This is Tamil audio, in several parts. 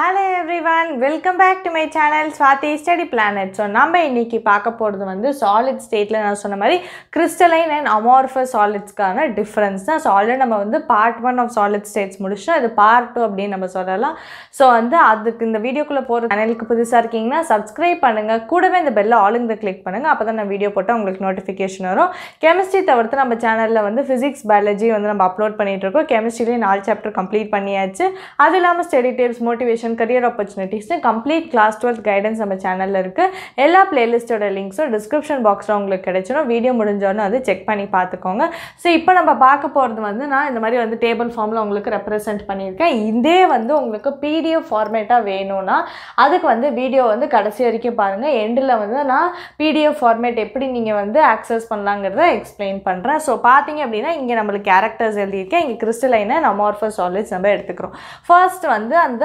hello everyone welcome back to my channel Swathi study planet so நம்ம இன்றைக்கி பார்க்க போகிறது வந்து சாலிட் ஸ்டேட்டில் நான் சொன்ன மாதிரி கிறிஸ்டலைன் அண்ட் அமார்ஃபஸ் சாலிட்ஸ்க்கான டிஃப்ரென்ஸ் தான் ஸோ ஆல்ரெடி நம்ம வந்து part one of solid states முடிச்சோம் அது பார்ட் டூ அப்படின்னு நம்ம சொல்லலாம் ஸோ வந்து அதுக்கு இந்த வீடியோக்குள்ளே போகிற சேனலுக்கு புதுசாக இருக்கீங்கன்னா சப்ஸ்கிரைப் பண்ணுங்கள் கூடவே இந்த பெல்ல ஆளுங்க கிளிக் பண்ணுங்கள் அப்போ தான் நான் வீடியோ போட்டால் உங்களுக்கு நோட்டிஃபிகேஷன் வரும் கெமிஸ்ட்ரி தவிர்த்து நம்ம சேனலில் வந்து ஃபிசிக்ஸ் பயாலஜி வந்து நம்ம அப்லோட் பண்ணிகிட்ருக்கோம் கெமிஸ்ட்ரிலேயே நாலு சாப்டர் கம்ப்ளீட் பண்ணியாச்சு அது இல்லாமல் study tips motivation education career ஆப்பர்ச்சுனிட்டிஸ்னு கம்ப்ளீட் கிளாஸ் டுவெல்த் கைடன்ஸ் நம்ம சேனலில் இருக்குது எல்லா பிளேலிஸ்ட்டோட லிங்க்ஸும் டிஸ்கிரிப்ஷன் பாக்ஸில் உங்களுக்கு கிடைச்சிடும் வீடியோ முடிஞ்சோடனே அது செக் பண்ணி பார்த்துக்கோங்க ஸோ இப்போ நம்ம பார்க்க போகிறது வந்து நான் இந்த மாதிரி வந்து டேபிள் ஃபார்மில் உங்களுக்கு ரெப்ரசென்ட் பண்ணியிருக்கேன் இதே வந்து உங்களுக்கு பிடிஎஃப் ஃபார்மேட்டாக வேணும்னா அதுக்கு வந்து வீடியோ வந்து கடைசி வரைக்கும் பாருங்கள் எண்டில் வந்து நான் பிடிஎஃப் ஃபார்மேட் எப்படி நீங்கள் வந்து ஆக்சஸ் பண்ணலாங்கிறத எக்ஸ்பிளைன் பண்ணுறேன் ஸோ பார்த்தீங்க அப்படின்னா இங்கே நம்மளுக்கு கேரக்டர்ஸ் எழுதியிருக்கேன் இங்கே கிறிஸ்டலைனை நம்ம ஆர்ஃபஸ் நாலேஜ் நம்ம எடுத்துக்கிறோம் ஃபர்ஸ்ட் வந்து அந்த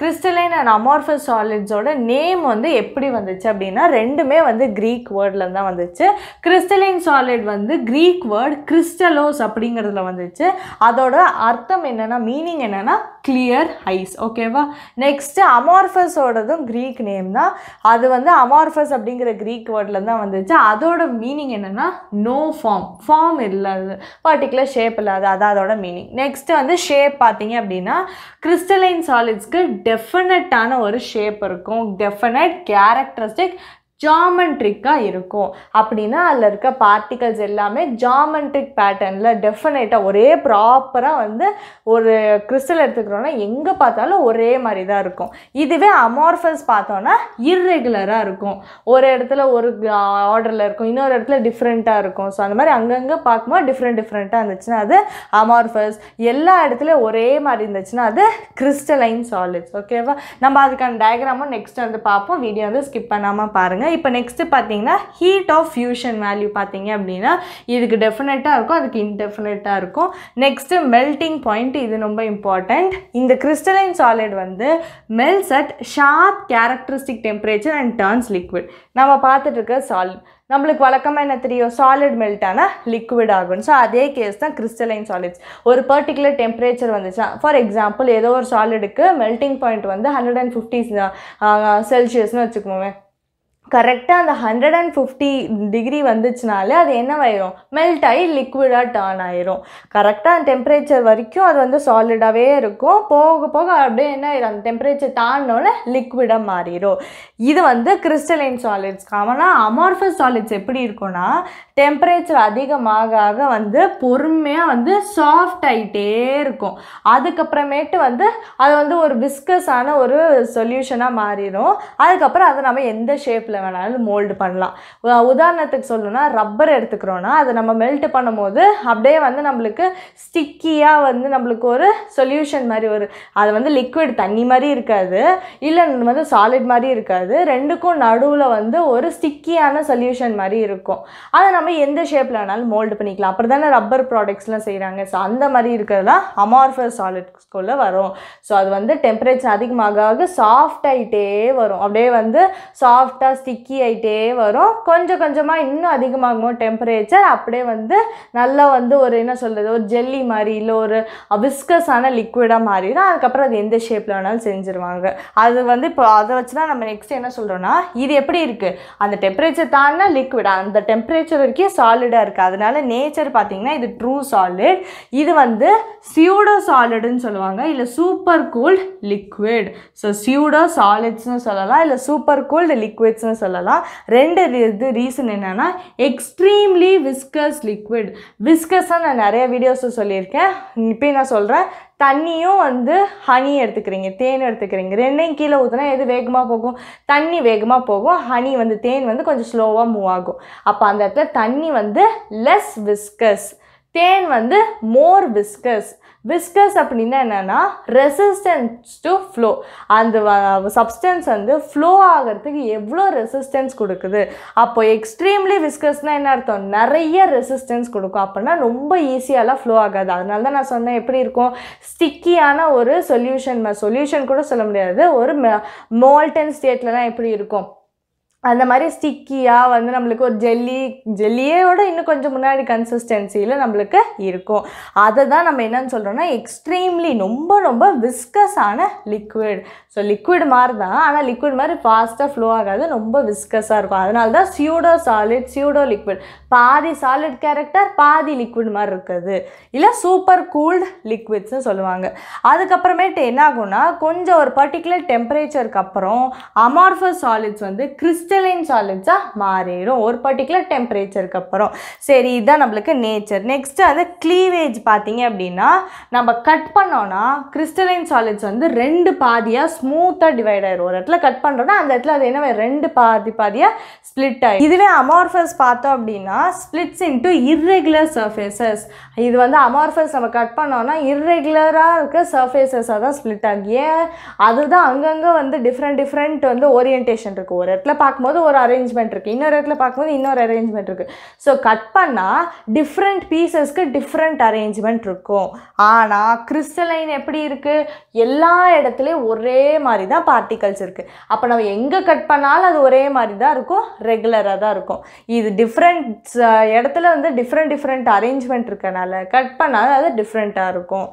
கிறிஸ்டலைன் அண்ட் அமார்ஃபஸ் சாலிட்ஸோட நேம் வந்து எப்படி வந்துச்சு அப்படின்னா ரெண்டுமே வந்து க்ரீக் வேர்டில் தான் வந்துச்சு கிறிஸ்டலைன் சாலிட் வந்து க்ரீக் வேர்ட் கிறிஸ்டலோஸ் அப்படிங்கிறதுல வந்துச்சு அதோட அர்த்தம் என்னென்னா மீனிங் என்னென்னா கிளியர் ஐஸ் ஓகேவா நெக்ஸ்ட்டு அமார்ஃபஸோடதும் க்ரீக் நேம் தான் அது வந்து அமார்ஃபஸ் அப்படிங்கிற க்ரீக் வேர்டில் தான் வந்துச்சு அதோட மீனிங் என்னென்னா நோ ஃபார்ம் ஃபார்ம் இல்லாது பர்டிகுலர் ஷேப் இல்லாத அதான் அதோட மீனிங் நெக்ஸ்ட்டு வந்து ஷேப் பார்த்தீங்க அப்படின்னா கிறிஸ்டலைன் சாலிட்ஸ்க்கு டெஃபினட்டான ஒரு ஷேப் இருக்கும் டெஃபினட் கேரக்டரிஸ்டிக் ஜாமெண்ட்ரிக்காக இருக்கும் அப்படின்னா அதில் இருக்க பார்ட்டிகல்ஸ் எல்லாமே ஜாமெண்ட்ரிக் பேட்டர்னில் டெஃபினேட்டாக ஒரே ப்ராப்பராக வந்து ஒரு கிறிஸ்டல் எடுத்துக்கிறோன்னா எங்கே பார்த்தாலும் ஒரே மாதிரி தான் இருக்கும் இதுவே அமார்ஃபல்ஸ் பார்த்தோன்னா இர்ரெகுலராக இருக்கும் ஒரு இடத்துல ஒரு ஆர்டரில் இருக்கும் இன்னொரு இடத்துல டிஃப்ரெண்ட்டாக இருக்கும் ஸோ அந்த மாதிரி அங்கங்கே பார்க்கும்போது டிஃப்ரெண்ட் டிஃப்ரெண்ட்டாக இருந்துச்சுன்னா அது அமார்ஃபல்ஸ் எல்லா இடத்துலையும் ஒரே மாதிரி இருந்துச்சுன்னா அது கிறிஸ்டலைன் சாலிட்ஸ் ஓகேவா நம்ம அதுக்கான டயக்ராமும் நெக்ஸ்ட் வந்து பார்ப்போம் வீடியோ வந்து ஸ்கிப் பண்ணாமல் பாருங்கள் பாருங்கள் இப்போ நெக்ஸ்ட்டு பார்த்தீங்கன்னா ஹீட் ஆஃப் ஃபியூஷன் வேல்யூ பார்த்தீங்க அப்படின்னா இதுக்கு டெஃபினட்டாக இருக்கும் அதுக்கு இன்டெஃபினட்டாக இருக்கும் நெக்ஸ்ட்டு மெல்டிங் பாயிண்ட் இது ரொம்ப இம்பார்ட்டண்ட் இந்த கிறிஸ்டலைன் சாலிட் வந்து melts at sharp characteristic temperature and turns liquid நம்ம பார்த்துட்டு இருக்க சாலிட் நம்மளுக்கு வழக்கமாக என்ன தெரியும் சாலிட் மெல்ட் ஆனால் லிக்விட் ஆகும் ஸோ அதே கேஸ் தான் கிறிஸ்டலைன் சாலிட்ஸ் ஒரு பர்டிகுலர் டெம்பரேச்சர் வந்துச்சுன்னா ஃபார் எக்ஸாம்பிள் ஏதோ ஒரு சாலிடுக்கு மெல்ட்டிங் பாயிண்ட் வந்து ஹண்ட்ரட் அண்ட் ஃபிஃப்டி செல்சியஸ்னு வச்சுக்கோங்க கரெக்டாக அந்த ஹண்ட்ரட் அண்ட் ஃபிஃப்டி டிகிரி வந்துச்சுனாலே அது என்னவாயிரும் மெல்ட் ஆகி லிக்விடாக டர்ன் ஆயிரும் கரெக்டாக அந்த டெம்பரேச்சர் வரைக்கும் அது வந்து சாலிடாகவே இருக்கும் போக போக அப்படியே என்ன ஆயிரும் அந்த டெம்பரேச்சர் தாண்டினோடனே லிக்விடாக மாறிடும் இது வந்து கிறிஸ்டலைன் சாலிட்ஸ் காமனாக அமார்ஃபஸ் சாலிட்ஸ் எப்படி இருக்கும்னா டெம்பரேச்சர் அதிகமாக ஆக வந்து பொறுமையாக வந்து சாஃப்ட் ஆகிட்டே இருக்கும் அதுக்கப்புறமேட்டு வந்து அது வந்து ஒரு விஸ்கஸான ஒரு சொல்யூஷனாக மாறிடும் அதுக்கப்புறம் அதை நம்ம எந்த ஷேப்பில் வேணாலும் மோல்டு பண்ணலாம் உதாரணத்துக்கு சொல்லணும்னா ரப்பர் எடுத்துக்கிறோன்னா அதை நம்ம மெல்ட் பண்ணும் போது அப்படியே வந்து நம்மளுக்கு ஸ்டிக்கியாக வந்து நம்மளுக்கு ஒரு சொல்யூஷன் மாதிரி ஒரு அது வந்து லிக்விட் தண்ணி மாதிரி இருக்காது இல்லை வந்து சாலிட் மாதிரி இருக்காது ரெண்டுக்கும் நடுவில் வந்து ஒரு ஸ்டிக்கியான சொல்யூஷன் மாதிரி இருக்கும் அதை நம்ம எந்த ஷேப்பில் வேணாலும் மோல்டு பண்ணிக்கலாம் அப்புறம் தானே ரப்பர் ப்ராடக்ட்ஸ்லாம் செய்கிறாங்க ஸோ அந்த மாதிரி இருக்கிறதுலாம் அமார்ஃபர் சாலிட்ஸ்குள்ளே வரும் ஸோ அது வந்து டெம்பரேச்சர் அதிகமாக சாஃப்ட் ஆகிட்டே வரும் அப்படியே வந்து சாஃப்டாக ஸ்டிக்கி ஆகிட்டே வரும் கொஞ்சம் கொஞ்சமாக இன்னும் அதிகமாகும் டெம்பரேச்சர் அப்படியே வந்து நல்லா வந்து ஒரு என்ன சொல்கிறது ஒரு ஜெல்லி மாதிரி இல்லை ஒரு அபிஸ்கஸான லிக்விடாக மாறிடும் அதுக்கப்புறம் அது எந்த ஷேப்பில் வேணாலும் செஞ்சுருவாங்க அது வந்து இப்போ அதை வச்சு தான் நம்ம நெக்ஸ்ட் என்ன சொல்கிறோன்னா இது எப்படி இருக்குது அந்த டெம்பரேச்சர் தானே லிக்விட் அந்த டெம்பரேச்சர் வரைக்கும் சாலிடாக இருக்குது அதனால நேச்சர் பார்த்திங்கன்னா இது ட்ரூ சாலிட் இது வந்து சியூடோ சாலிடுன்னு சொல்லுவாங்க இல்லை super cooled liquid so pseudo சாலிட்ஸ்னு சொல்லலாம் இல்லை சூப்பர் கூல்டு லிக்விட்ஸ்னு இருக்குன்னு சொல்லலாம் ரெண்டு இது ரீசன் என்னென்னா எக்ஸ்ட்ரீம்லி விஸ்கஸ் லிக்விட் விஸ்கஸாக நான் நிறைய வீடியோஸும் சொல்லியிருக்கேன் இப்போ நான் சொல்கிறேன் தண்ணியும் வந்து ஹனி எடுத்துக்கிறீங்க தேன் எடுத்துக்கிறீங்க ரெண்டையும் கீழே ஊற்றினா எது வேகமாக போகும் தண்ணி வேகமாக போகும் ஹனி வந்து தேன் வந்து கொஞ்சம் ஸ்லோவாக மூவ் ஆகும் அப்போ அந்த இடத்துல தண்ணி வந்து லெஸ் விஸ்கஸ் தேன் வந்து மோர் விஸ்கஸ் விஸ்கஸ் அப்படின்னா என்னென்னா ரெசிஸ்டன்ஸ் டு ஃப்ளோ அந்த சப்ஸ்டன்ஸ் வந்து ஃப்ளோ ஆகிறதுக்கு எவ்வளோ ரெசிஸ்டன்ஸ் கொடுக்குது அப்போ எக்ஸ்ட்ரீம்லி விஸ்கஸ்னால் என்ன அர்த்தம் நிறைய ரெசிஸ்டன்ஸ் கொடுக்கும் அப்படின்னா ரொம்ப ஈஸியாலாம் ஃப்ளோ ஆகாது அதனால தான் நான் சொன்னேன் எப்படி இருக்கும் ஸ்டிக்கியான ஒரு சொல்யூஷன் சொல்யூஷன் கூட சொல்ல முடியாது ஒரு மோல்டன் ஸ்டேட்டில் தான் எப்படி இருக்கும் அந்த மாதிரி ஸ்டிக்கியாக வந்து நம்மளுக்கு ஒரு ஜெல்லி ஜெல்லியோட இன்னும் கொஞ்சம் முன்னாடி கன்சிஸ்டன்சியில் நம்மளுக்கு இருக்கும் அதை தான் நம்ம என்னன்னு சொல்கிறோன்னா எக்ஸ்ட்ரீம்லி ரொம்ப ரொம்ப விஸ்கஸான லிக்விட் ஸோ லிக்விட் மாதிரி தான் ஆனால் லிக்விட் மாதிரி ஃபாஸ்ட்டாக ஃப்ளோ ஆகாது ரொம்ப விஸ்கஸாக இருக்கும் அதனால தான் சியூடோ சாலிட் சியூடோ லிக்விட் பாதி சாலிட் கேரக்டர் பாதி லிக்விட் மாதிரி இருக்குது இல்லை சூப்பர் கூல்டு லிக்விட்ஸ்னு சொல்லுவாங்க அதுக்கப்புறமேட்டு என்ன ஆகும்னா கொஞ்சம் ஒரு பர்டிகுலர் டெம்பரேச்சருக்கு அப்புறம் அமார்ஃபஸ் சாலிட்ஸ் வந்து கிறிஸ்ட கிறிஸ்டலைன் சாலிட்ஸாக மாறிடும் ஒரு பர்டிகுலர் டெம்பரேச்சருக்கு அப்புறம் சரி இதுதான் நம்மளுக்கு நேச்சர் நெக்ஸ்ட்டு வந்து க்ளீவேஜ் பார்த்தீங்க அப்படின்னா நம்ம கட் பண்ணோன்னா கிறிஸ்டலைன் சாலிட்ஸ் வந்து ரெண்டு பாதியாக ஸ்மூத்தாக டிவைட் ஆயிடும் ஒரு இடத்துல கட் பண்ணுறோன்னா அந்த இடத்துல அது என்ன ரெண்டு பாதி பாதியாக ஸ்ப்ளிட் ஆகிடும் இதுவே அமார்ஃபஸ் பார்த்தோம் அப்படின்னா ஸ்ப்ளிட்ஸ் இன்ட்டு இர்ரெகுலர் சர்ஃபேசஸ் இது வந்து அமார்ஃபஸ் நம்ம கட் பண்ணோன்னா இர்ரெகுலராக இருக்க சர்ஃபேசஸாக தான் ஸ்ப்ளிட் ஆகும் ஏன் அதுதான் அங்கங்கே வந்து டிஃப்ரெண்ட் டிஃப்ரெண்ட் வந்து ஓரியன்டேஷன் இருக்குது ஒரு இடத்துல பார்க்கும் பார்க்கும்போது ஒரு அரேஞ்ச்மெண்ட் இருக்குது இன்னொரு இடத்துல பார்க்கும்போது இன்னொரு அரேஞ்ச்மெண்ட் இருக்குது ஸோ கட் பண்ணால் டிஃப்ரெண்ட் பீசஸ்க்கு டிஃப்ரெண்ட் அரேஞ்ச்மெண்ட் இருக்கும் ஆனால் கிறிஸ்டலைன் எப்படி இருக்குது எல்லா இடத்துலையும் ஒரே மாதிரி தான் பார்ட்டிகல்ஸ் இருக்குது அப்போ நம்ம எங்கே கட் பண்ணாலும் அது ஒரே மாதிரி தான் இருக்கும் ரெகுலராக தான் இருக்கும் இது டிஃப்ரெண்ட் இடத்துல வந்து டிஃப்ரெண்ட் டிஃப்ரெண்ட் அரேஞ்ச்மெண்ட் இருக்கனால கட் பண்ணால் அது டிஃப்ரெண்ட்டாக இருக்கும்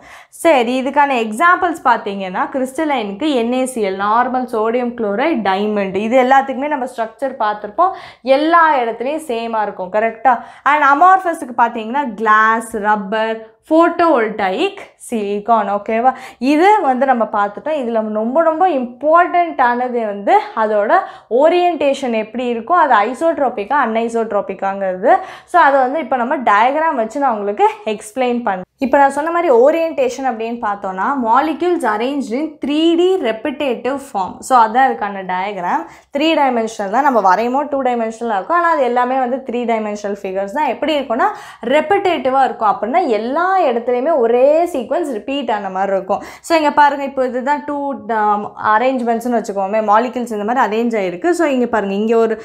சரி இதுக்கான எக்ஸாம்பிள்ஸ் பார்த்தீங்கன்னா கிறிஸ்டலைனுக்கு N A C L normal sodium chloride diamond இது எல்லாத்துக்குமே நம்ம ஸ்ட்ரக்சர் பார்த்துருப்போம் எல்லா இடத்துலையும் சேமாக இருக்கும் கரெக்டாக அண்ட் அமார்ஃபஸுக்கு பார்த்தீங்கன்னா கிளாஸ் ரப்பர் ஃபோட்டோவோல்டைக் சிலிகான் ஓகேவா இது வந்து நம்ம பார்த்துட்டோம் இதில் ரொம்ப ரொம்ப இம்பார்ட்டண்ட்டானது வந்து அதோட ஓரியன்டேஷன் எப்படி இருக்கோ அது ஐசோட்ரோபிக்கா அன்ஐசோட்ரோபிக்காங்கிறது ஸோ அதை வந்து இப்போ நம்ம டயக்ராம் வச்சு நான் உங்களுக்கு எக்ஸ்பிளைன் பண்ணேன் இப்போ நான் சொன்ன மாதிரி ஓரியன்டேஷன் அப்படின்னு பார்த்தோன்னா molecules arrange in three D repetitive form so அதான் இதுக்கான டயக்ராம் த்ரீ டைமென்ஷனல் தான் நம்ம வரையுமோ டூ டைமென்ஷனலாக இருக்கும் ஆனால் அது எல்லாமே வந்து த்ரீ டைமென்ஷனல் ஃபிகர்ஸ் தான் எப்படி இருக்கும்னா ரெப்பிட்டேட்டிவாக இருக்கும் அப்படின்னா எல்லா இடத்துலையுமே ஒரே சீக்வன்ஸ் ரிப்பீட் ஆன மாதிரி இருக்கும் ஸோ இங்கே பாருங்கள் இப்போ இதுதான் டூ அரேஞ்ச்மெண்ட்ஸ்னு um, வச்சுக்கோமே மாலிகல்ஸ் இந்த மாதிரி அரேஞ்ச் ஆகிருக்கு ஸோ இங்கே பாருங்கள் இங்கே ஒரு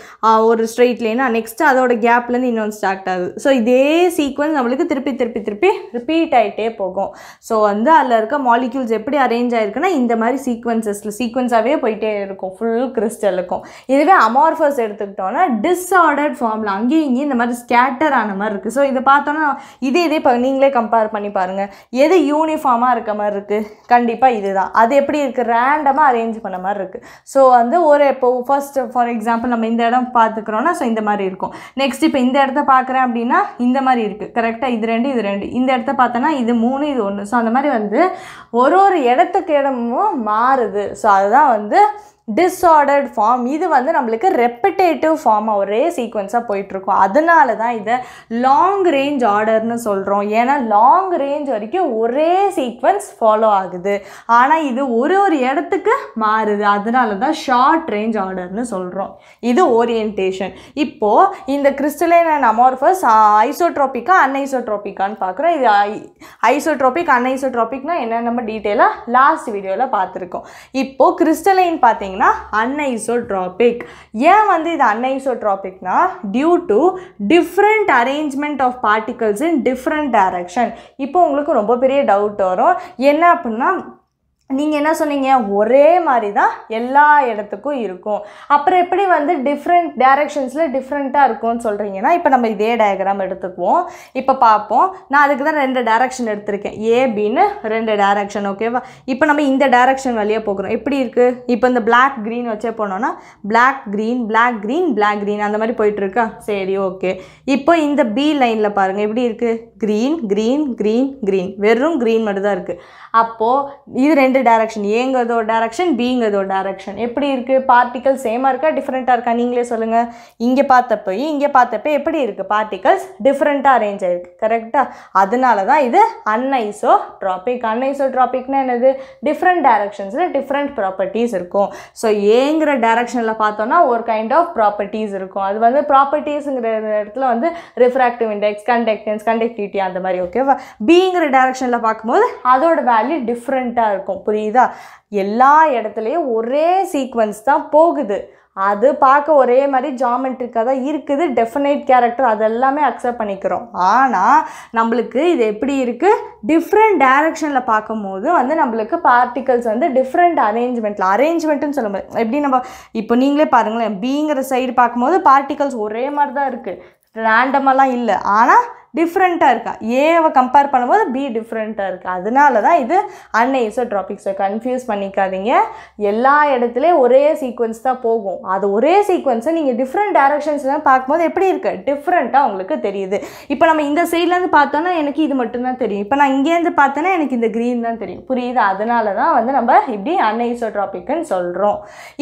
ஒரு ஸ்ட்ரெயிட் லைனாக நெக்ஸ்ட்டு அதோட கேப்லேருந்து இன்னொன்று ஸ்டார்ட் ஆகுது ஸோ இதே சீக்வன்ஸ் நம்மளுக்கு திருப்பி திருப்பி திருப்பி ரிப்பீட் ஆகிட்டே போகும் ஸோ வந்து அதில் இருக்க மாலிக்யூல்ஸ் எப்படி அரேஞ்ச் ஆகிருக்குன்னா இந்த மாதிரி சீக்வன்சஸில் சீக்வன்ஸாகவே போயிட்டே இருக்கும் ஃபுல் கிறிஸ்டலுக்கும் இதுவே அமார்ஃபஸ் எடுத்துக்கிட்டோன்னா டிஸ்ஆர்டர்ட் ஃபார்மில் அங்கேயும் இங்கேயும் இந்த மாதிரி ஸ்கேட்டர் ஆன மாதிரி இருக்குது ஸோ இதை பார்த்தோன்னா இதே இதே இப்போ நீங்களே கம்பேர் கம்பேர் பண்ணி பாருங்கள் எது யூனிஃபார்மாக இருக்க மாதிரி இருக்குது கண்டிப்பாக இது தான் அது எப்படி இருக்குது ரேண்டமாக அரேஞ்ச் பண்ண மாதிரி இருக்குது ஸோ வந்து ஒரு இப்போ ஃபர்ஸ்ட் ஃபார் எக்ஸாம்பிள் நம்ம இந்த இடம் பார்த்துக்குறோன்னா ஸோ இந்த மாதிரி இருக்கும் நெக்ஸ்ட் இப்போ இந்த இடத்த பார்க்குறேன் அப்படின்னா இந்த மாதிரி இருக்குது கரெக்டாக இது ரெண்டு இது ரெண்டு இந்த இடத்த பார்த்தோன்னா இது மூணு இது ஒன்று ஸோ அந்த மாதிரி வந்து ஒரு ஒரு இடத்துக்கு இடமும் மாறுது ஸோ அதுதான் வந்து டிஸ்ஆர்டர்ட் ஃபார்ம் இது வந்து நம்மளுக்கு ரெப்படேட்டிவ் ஃபார்ம் ஒரே சீக்வன்ஸாக போயிட்டுருக்கும் அதனால தான் இதை லாங் ரேஞ்ச் ஆர்டர்னு சொல்கிறோம் ஏன்னா லாங் ரேஞ்ச் வரைக்கும் ஒரே சீக்வன்ஸ் ஃபாலோ ஆகுது ஆனால் இது ஒரு ஒரு இடத்துக்கு மாறுது அதனால தான் ஷார்ட் ரேஞ்ச் ஆர்டர்னு சொல்கிறோம் இது ஓரியன்டேஷன் இப்போது இந்த கிறிஸ்டலைன் அண்ட் அமார்ஃபஸ் ஐசோட்ரோபிக்கா அன்ஐசோட்ரோபிக்கான்னு பார்க்குறோம் இது ஐ ஐசோட்ரோபிக் அன்ஐசோட்ரோபிக்னால் என்ன நம்ம டீட்டெயிலாக லாஸ்ட் வீடியோவில் பார்த்துருக்கோம் இப்போது கிறிஸ்டலைன் பார்த்தீங்கன்னா பார்த்தீங்கன்னா அன்ஐசோட்ராபிக் ஏன் வந்து இது அன்ஐசோட்ராபிக்னா due to different arrangement of particles in different direction இப்போ உங்களுக்கு ரொம்ப பெரிய டவுட் வரும் என்ன அப்படின்னா நீங்கள் என்ன சொன்னீங்க ஒரே மாதிரி தான் எல்லா இடத்துக்கும் இருக்கும் அப்புறம் எப்படி வந்து டிஃப்ரெண்ட் டேரெக்ஷன்ஸில் டிஃப்ரெண்ட்டாக இருக்கும்னு சொல்கிறீங்கன்னா இப்போ நம்ம இதே டயக்ராம் எடுத்துக்குவோம் இப்போ பார்ப்போம் நான் அதுக்கு தான் ரெண்டு டேரக்ஷன் எடுத்திருக்கேன் ஏ ரெண்டு டேரக்ஷன் ஓகேவா இப்போ நம்ம இந்த டேரக்ஷன் வழியாக போகிறோம் எப்படி இருக்குது இப்போ இந்த பிளாக் க்ரீன் வச்சே போனோன்னா black green black green black green அந்த மாதிரி போயிட்டுருக்கா சரி ஓகே இப்போ இந்த பி லைனில் பாருங்கள் எப்படி இருக்குது க்ரீன் க்ரீன் க்ரீன் க்ரீன் வெறும் க்ரீன் மட்டும் தான் இருக்குது அப்போது இது ரெண்டு ரெண்டு டேரக்ஷன் ஏங்கிறது ஒரு டேரக்ஷன் பிங்கிறது டேரக்ஷன் எப்படி இருக்குது பார்ட்டிகல் சேமாக இருக்கா டிஃப்ரெண்ட்டாக இருக்கா நீங்களே சொல்லுங்கள் இங்கே பார்த்தப்போ இங்கே பார்த்தப்போ எப்படி இருக்குது பார்ட்டிகல்ஸ் டிஃப்ரெண்ட்டாக அரேஞ்ச் ஆகிருக்கு கரெக்டாக அதனால தான் இது அன்ஐசோ ட்ராபிக் அன்ஐசோ ட்ராபிக்னா என்னது டிஃப்ரெண்ட் டேரக்ஷன்ஸில் டிஃப்ரெண்ட் ப்ராப்பர்ட்டிஸ் இருக்கும் ஸோ ஏங்கிற டேரக்ஷனில் பார்த்தோன்னா ஒரு கைண்ட் ஆஃப் ப்ராப்பர்ட்டிஸ் இருக்கும் அது வந்து ப்ராப்பர்ட்டிஸுங்கிற இடத்துல வந்து ரிஃப்ராக்டிவ் இண்டெக்ஸ் கண்டக்டன்ஸ் கண்டக்டிவிட்டி அந்த மாதிரி ஓகேவா பிங்கிற டேரக்ஷனில் பார்க்கும்போது அதோட வேல்யூ டிஃப்ரெண்ட்டாக இருக்கும் புரியுதா எல்லா இடத்துலையும் ஒரே சீக்வன்ஸ் தான் போகுது அது பார்க்க ஒரே மாதிரி ஜாமெட்ரிக்காக தான் இருக்குது டெஃபினைட் கேரக்டர் அது எல்லாமே அக்செப்ட் பண்ணிக்கிறோம் ஆனால் நம்மளுக்கு இது எப்படி இருக்குது டிஃப்ரெண்ட் டைரக்ஷனில் பார்க்கும்போது வந்து நம்மளுக்கு பார்ட்டிகல்ஸ் வந்து டிஃப்ரெண்ட் அரேஞ்ச்மெண்ட்டில் அரேஞ்ச்மெண்ட்டுன்னு சொல்ல முடியாது எப்படி நம்ம இப்போ நீங்களே பாருங்களேன் பிங்கிற சைடு பார்க்கும்போது பார்ட்டிகல்ஸ் ஒரே மாதிரி தான் இருக்குது ரேண்டமெல்லாம் இல்லை ஆனால் டிஃப்ரெண்ட்டாக இருக்கா ஏவை கம்பேர் பண்ணும்போது பி டிஃப்ரெண்ட்டாக இருக்குது அதனால தான் இது அன்எய்ஸர் டாபிக் ஸோ கன்ஃபியூஸ் பண்ணிக்காதீங்க எல்லா இடத்துலையும் ஒரே சீக்வன்ஸ் தான் போகும் அது ஒரே சீக்வன்ஸை நீங்கள் டிஃப்ரெண்ட் டேரக்ஷன்ஸ்லாம் பார்க்கும்போது எப்படி இருக்குது டிஃப்ரெண்ட்டாக உங்களுக்கு தெரியுது இப்போ நம்ம இந்த சைட்லேருந்து பார்த்தோன்னா எனக்கு இது மட்டும்தான் தெரியும் இப்போ நான் இங்கேருந்து பார்த்தோன்னா எனக்கு இந்த க்ரீன் தான் தெரியும் புரியுது அதனால தான் வந்து நம்ம இப்படி அன்ஐசோட்ராபிக்குன்னு சொல்கிறோம்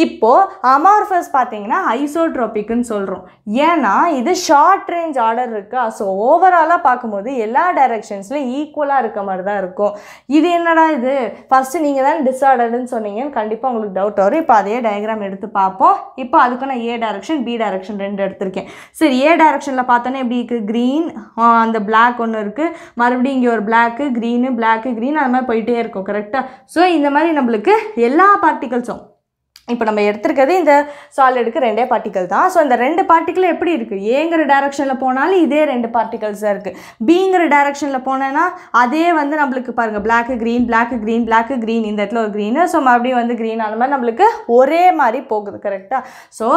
இப்போது அமார்ஃபஸ் பார்த்தீங்கன்னா ஐசோட்ராபிக்குன்னு சொல்கிறோம் ஏன்னா இது ஷார்ட் ரேஞ்ச் ஆர்டர் இருக்கா ஸோ ஓவரால் ஓவராலாக பார்க்கும்போது எல்லா டைரக்ஷன்ஸ்லையும் ஈக்குவலாக இருக்க மாதிரி தான் இருக்கும் இது என்னடா இது ஃபஸ்ட்டு நீங்கள் தான் டிஸார்டர்டுன்னு சொன்னீங்கன்னு கண்டிப்பாக உங்களுக்கு டவுட் வரும் இப்போ அதே டயக்ராம் எடுத்து பார்ப்போம் இப்போ அதுக்கு நான் ஏ டைரக்ஷன் பி டைரக்ஷன் ரெண்டு எடுத்திருக்கேன் சரி ஏ டைரக்ஷனில் பார்த்தோன்னே எப்படி இருக்குது க்ரீன் அந்த பிளாக் ஒன்று இருக்குது மறுபடியும் இங்கே ஒரு பிளாக்கு க்ரீனு பிளாக்கு க்ரீன் அது மாதிரி போயிட்டே இருக்கும் கரெக்டாக ஸோ இந்த மாதிரி நம்மளுக்கு எல்லா பார்ட்டிகல்ஸும் இப்போ நம்ம எடுத்துருக்கிறது இந்த சாலிடுக்கு ரெண்டே பார்ட்டிக்கல் தான் ஸோ இந்த ரெண்டு பார்ட்டிக்கல் எப்படி இருக்குது ஏங்கிற டேரக்ஷனில் போனாலும் இதே ரெண்டு பார்ட்டிகல்ஸாக இருக்குது பிங்கிற டேரக்ஷனில் போனேன்னா அதே வந்து நம்மளுக்கு பாருங்கள் black green black green black green இந்த இடத்துல ஒரு க்ரீனு ஸோ மறுபடியும் வந்து க்ரீன் ஆன மாதிரி நம்மளுக்கு ஒரே மாதிரி போகுது கரெக்டாக ஸோ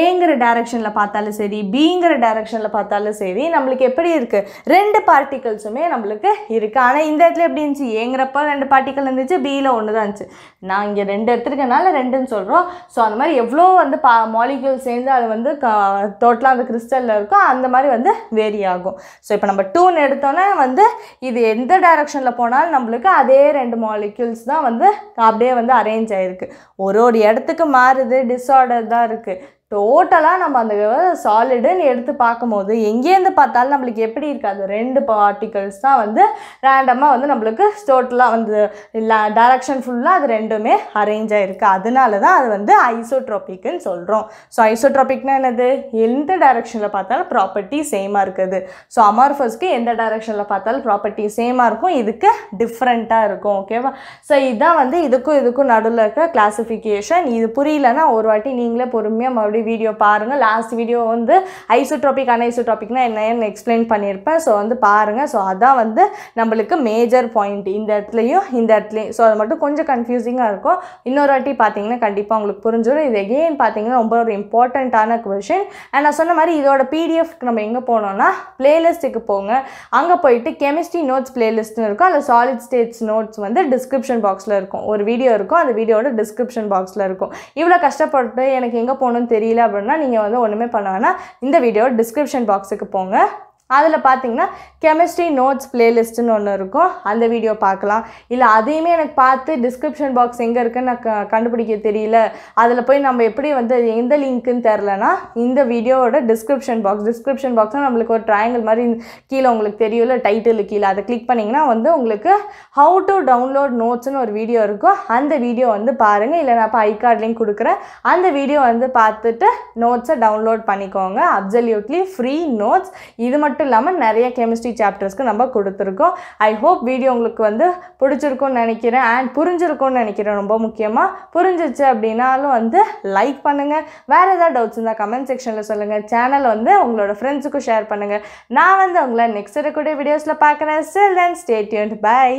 ஏங்கிற டேரக்ஷனில் பார்த்தாலும் சரி பிங்கிற டேரக்ஷனில் பார்த்தாலும் சரி நம்மளுக்கு எப்படி இருக்குது ரெண்டு பார்ட்டிகல்ஸுமே நம்மளுக்கு இருக்குது ஆனால் இந்த இடத்துல எப்படி இருந்துச்சு ஏங்குறப்போ ரெண்டு பார்ட்டிக்கல் இருந்துச்சு பியில் ஒன்று தான் இருந்துச்சு நான் இங்கே ரெண்டு எடுத்துருக்கனால ரெண்டுன்னு சொல்கிறேன் சொல்கிறோம் ஸோ அந்த மாதிரி எவ்வளோ வந்து பா மாலிக்யூல் சேர்ந்து அது வந்து டோட்டலாக அந்த கிறிஸ்டலில் இருக்கோ அந்த மாதிரி வந்து வேரி ஆகும் ஸோ இப்போ நம்ம டூன்னு எடுத்தோன்னே வந்து இது எந்த டைரக்ஷனில் போனாலும் நம்மளுக்கு அதே ரெண்டு மாலிக்யூல்ஸ் தான் வந்து அப்படியே வந்து அரேஞ்ச் ஆகிருக்கு ஒரு ஒரு இடத்துக்கு மாறுது டிஸார்டர் தான் இருக்குது டோட்டலாக நம்ம அந்த சாலிடுன்னு எடுத்து பார்க்கும்போது எங்கேருந்து பார்த்தாலும் நம்மளுக்கு எப்படி இருக்காது ரெண்டு பார்ட்டிகல்ஸ் தான் வந்து ரேண்டமாக வந்து நம்மளுக்கு டோட்டலாக வந்து இல்லை டைரக்ஷன் ஃபுல்லாக அது ரெண்டுமே அரேஞ்ச் ஆகிருக்கு அதனால தான் அது வந்து ஐசோட்ராபிக்னு சொல்கிறோம் ஸோ ஐசோட்ராபிக்னால் என்னது எந்த டைரக்ஷனில் பார்த்தாலும் ப்ராப்பர்ட்டி சேமாக இருக்குது ஸோ அமார்ஃபஸ்க்கு எந்த டைரக்ஷனில் பார்த்தாலும் ப்ராப்பர்ட்டி சேமாக இருக்கும் இதுக்கு டிஃப்ரெண்ட்டாக இருக்கும் ஓகேவா ஸோ இதுதான் வந்து இதுக்கும் இதுக்கும் நடுவில் இருக்க கிளாஸிஃபிகேஷன் இது புரியலன்னா ஒரு வாட்டி நீங்களே பொறுமையாக மறுபடியும் ஆல்ரெடி வீடியோ பாருங்கள் லாஸ்ட் வீடியோ வந்து ஐசோட்ராபிக் அன்ஐசோட்ராபிக்னா என்னன்னு எக்ஸ்பிளைன் பண்ணியிருப்பேன் ஸோ வந்து பாருங்கள் ஸோ அதான் வந்து நம்மளுக்கு மேஜர் பாயிண்ட் இந்த இடத்துலையும் இந்த இடத்துலையும் ஸோ அது மட்டும் கொஞ்சம் கன்ஃபியூசிங்காக இருக்கும் இன்னொரு வாட்டி பார்த்தீங்கன்னா கண்டிப்பாக உங்களுக்கு புரிஞ்சிடும் இது எகெயின் பார்த்தீங்கன்னா ரொம்ப ஒரு இம்பார்ட்டண்ட்டான கொஷின் அண்ட் நான் சொன்ன மாதிரி இதோட பிடிஎஃப்க்கு நம்ம எங்கே போனோம்னா பிளேலிஸ்ட்டுக்கு போங்க அங்கே போயிட்டு கெமிஸ்ட்ரி நோட்ஸ் பிளேலிஸ்ட்னு இருக்கும் அதில் சாலிட் ஸ்டேட்ஸ் நோட்ஸ் வந்து டிஸ்கிரிப்ஷன் பாக்ஸில் இருக்கும் ஒரு வீடியோ இருக்கும் அந்த வீடியோட டிஸ்கிரிப்ஷன் பாக்ஸில் இருக்கும் இவ்வளோ கஷ்டப்பட்டு எனக்கு எங்கே போகணும்னு தெரியும் தெரியல அப்படின்னா நீங்கள் வந்து ஒன்றுமே பண்ண வேணால் இந்த வீடியோ டிஸ்கிரிப்ஷன் பாக்ஸுக்கு போங்க அதில் பார்த்தீங்கன்னா கெமிஸ்ட்ரி நோட்ஸ் பிளேலிஸ்ட்டுன்னு ஒன்று இருக்கும் அந்த வீடியோ பார்க்கலாம் இல்லை அதையுமே எனக்கு பார்த்து டிஸ்கிரிப்ஷன் பாக்ஸ் எங்கே இருக்குன்னு நான் கண்டுபிடிக்க தெரியல அதில் போய் நம்ம எப்படி வந்து எந்த லிங்க்குன்னு தெரிலனா இந்த வீடியோவோட டிஸ்கிரிப்ஷன் பாக்ஸ் டிஸ்கிரிப்ஷன் பாக்ஸ்னால் நம்மளுக்கு ஒரு ட்ரையாங்கல் மாதிரி கீழே உங்களுக்கு இல்லை டைட்டில் கீழே அதை கிளிக் பண்ணிங்கன்னா வந்து உங்களுக்கு ஹவு டு டவுன்லோட் நோட்ஸ்னு ஒரு வீடியோ இருக்கும் அந்த வீடியோ வந்து பாருங்கள் இல்லை நான் இப்போ ஐ கார்ட் லிங்க் கொடுக்குறேன் அந்த வீடியோ வந்து பார்த்துட்டு நோட்ஸை டவுன்லோட் பண்ணிக்கோங்க அப்சல்யூட்லி ஃப்ரீ நோட்ஸ் இது மட்டும் மட்டும் இல்லாமல் நிறைய கெமிஸ்ட்ரி சாப்டர்ஸ்க்கு நம்ம கொடுத்துருக்கோம் ஐ ஹோப் வீடியோ உங்களுக்கு வந்து பிடிச்சிருக்கும்னு நினைக்கிறேன் அண்ட் புரிஞ்சிருக்கும்னு நினைக்கிறேன் ரொம்ப முக்கியமாக புரிஞ்சிச்சு அப்படின்னாலும் வந்து லைக் பண்ணுங்கள் வேறு ஏதாவது டவுட்ஸ் இருந்தால் கமெண்ட் செக்ஷனில் சொல்லுங்கள் சேனல் வந்து உங்களோட ஃப்ரெண்ட்ஸுக்கும் ஷேர் பண்ணுங்கள் நான் வந்து உங்களை நெக்ஸ்ட் இருக்கக்கூடிய வீடியோஸில் பார்க்குறேன் ஸ்டில் தென் ஸ்டேட்யூன்ட் பாய்